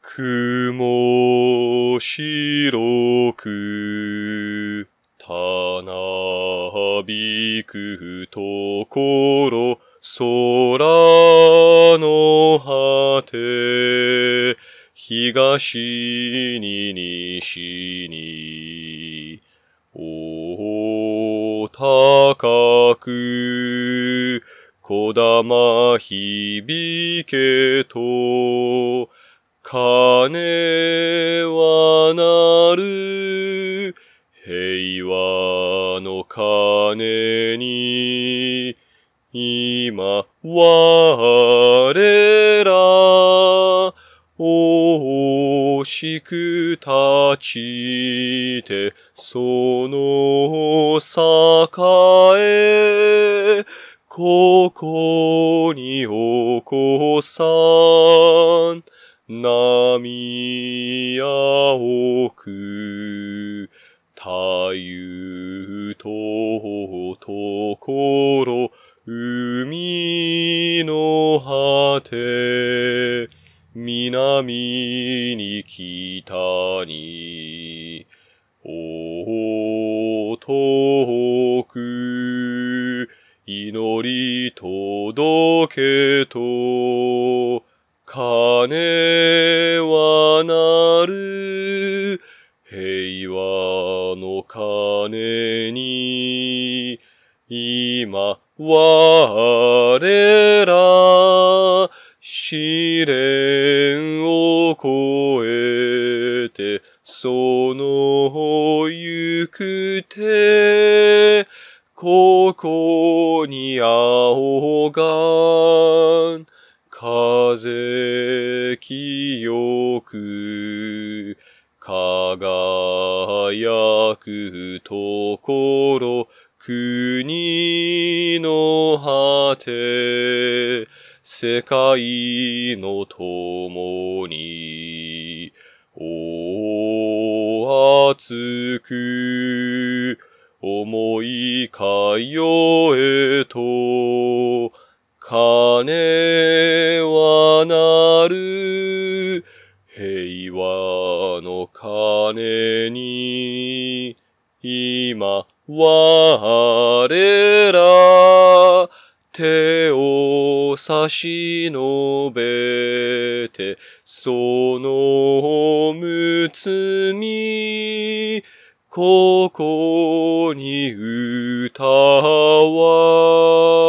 雲白く、たなびくところ、空の果て、東に西に、お高く、小玉響けと、金はなる平和の鐘に今我ら惜しく立ちてその栄えここに起こさん波や奥、太夫とところ、海の果て、南に北に、お遠く、祈り届けと、金はなる平和の鐘に今我ら試練を越えてその行く手ここに青が風清く、輝くところ、国の果て、世界の共に、大熱く、思いかよえと、金なる平和の鐘に今我ら手を差し伸べてそのむつみここに歌わ